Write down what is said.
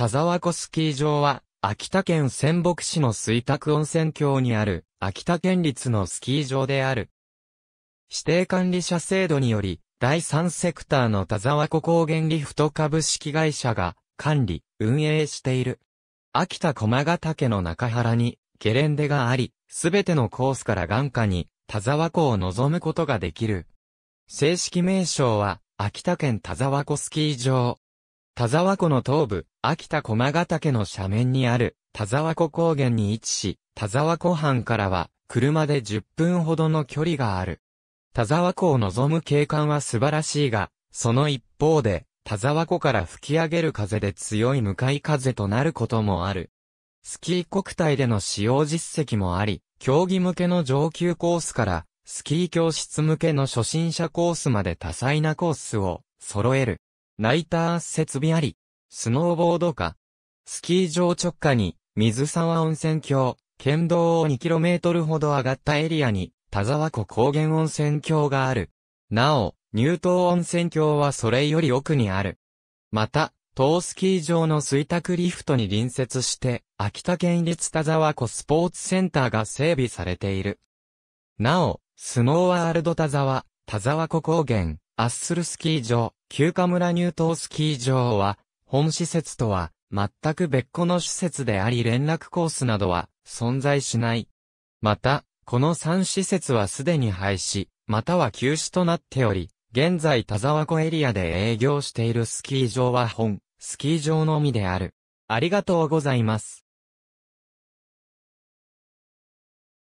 田沢湖スキー場は、秋田県仙北市の水沢温泉郷にある、秋田県立のスキー場である。指定管理者制度により、第3セクターの田沢湖高原リフト株式会社が、管理、運営している。秋田駒ヶ岳の中原に、ゲレンデがあり、すべてのコースから眼下に、田沢湖を望むことができる。正式名称は、秋田県田沢湖スキー場。田沢湖の東部、秋田駒ヶ岳の斜面にある田沢湖高原に位置し、田沢湖畔からは車で10分ほどの距離がある。田沢湖を望む景観は素晴らしいが、その一方で、田沢湖から吹き上げる風で強い向かい風となることもある。スキー国体での使用実績もあり、競技向けの上級コースから、スキー教室向けの初心者コースまで多彩なコースを揃える。ナイター設備あり、スノーボードか、スキー場直下に、水沢温泉郷、県道を 2km ほど上がったエリアに、田沢湖高原温泉郷がある。なお、入湯温泉郷はそれより奥にある。また、東スキー場の水卓リフトに隣接して、秋田県立田沢湖スポーツセンターが整備されている。なお、スノーワールド田沢、田沢湖高原、アッスルスキー場、旧暇村入島スキー場は、本施設とは、全く別個の施設であり連絡コースなどは、存在しない。また、この3施設はすでに廃止、または休止となっており、現在田沢湖エリアで営業しているスキー場は本、スキー場のみである。ありがとうございます。